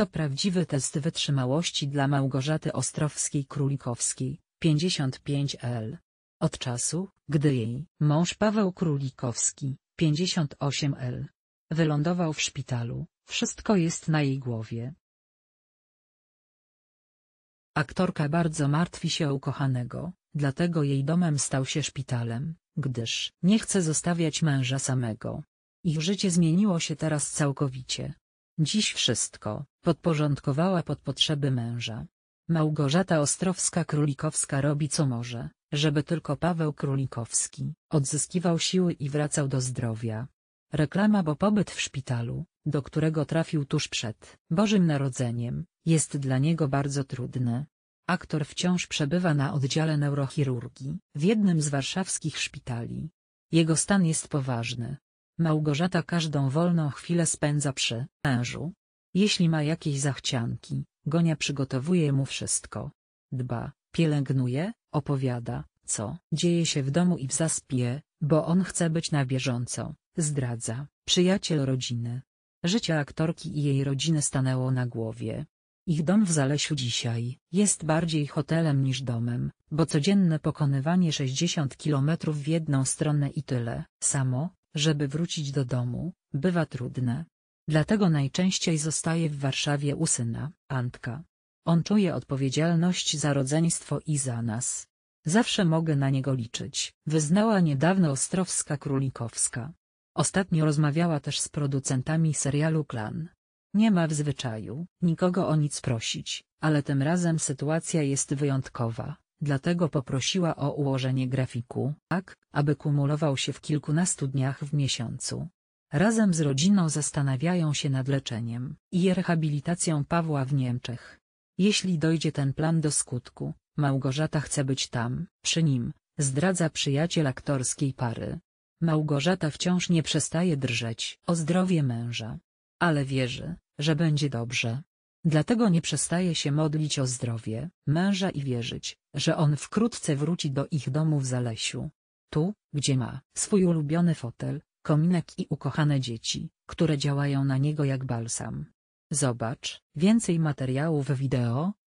To prawdziwy test wytrzymałości dla Małgorzaty Ostrowskiej-Królikowskiej, 55L. Od czasu, gdy jej mąż Paweł Królikowski, 58L. Wylądował w szpitalu, wszystko jest na jej głowie. Aktorka bardzo martwi się o ukochanego, dlatego jej domem stał się szpitalem, gdyż nie chce zostawiać męża samego. Ich życie zmieniło się teraz całkowicie. Dziś wszystko podporządkowała pod potrzeby męża. Małgorzata Ostrowska-Królikowska robi co może, żeby tylko Paweł Królikowski odzyskiwał siły i wracał do zdrowia. Reklama bo pobyt w szpitalu, do którego trafił tuż przed Bożym Narodzeniem, jest dla niego bardzo trudny. Aktor wciąż przebywa na oddziale neurochirurgii w jednym z warszawskich szpitali. Jego stan jest poważny, Małgorzata każdą wolną chwilę spędza przy mężu. Jeśli ma jakieś zachcianki, Gonia przygotowuje mu wszystko. Dba, pielęgnuje, opowiada, co dzieje się w domu i w zaspie, bo on chce być na bieżąco, zdradza, przyjaciel rodziny. Życie aktorki i jej rodziny stanęło na głowie. Ich dom w Zalesiu dzisiaj jest bardziej hotelem niż domem, bo codzienne pokonywanie 60 kilometrów w jedną stronę i tyle samo żeby wrócić do domu, bywa trudne. Dlatego najczęściej zostaje w Warszawie u syna, Antka. On czuje odpowiedzialność za rodzeństwo i za nas. Zawsze mogę na niego liczyć, wyznała niedawno Ostrowska Królikowska. Ostatnio rozmawiała też z producentami serialu Klan. Nie ma w zwyczaju nikogo o nic prosić, ale tym razem sytuacja jest wyjątkowa. Dlatego poprosiła o ułożenie grafiku, tak, aby kumulował się w kilkunastu dniach w miesiącu. Razem z rodziną zastanawiają się nad leczeniem i rehabilitacją Pawła w Niemczech. Jeśli dojdzie ten plan do skutku, Małgorzata chce być tam, przy nim, zdradza przyjaciel aktorskiej pary. Małgorzata wciąż nie przestaje drżeć o zdrowie męża. Ale wierzy, że będzie dobrze. Dlatego nie przestaje się modlić o zdrowie męża i wierzyć, że on wkrótce wróci do ich domu w Zalesiu. Tu, gdzie ma swój ulubiony fotel, kominek i ukochane dzieci, które działają na niego jak balsam. Zobacz więcej materiałów wideo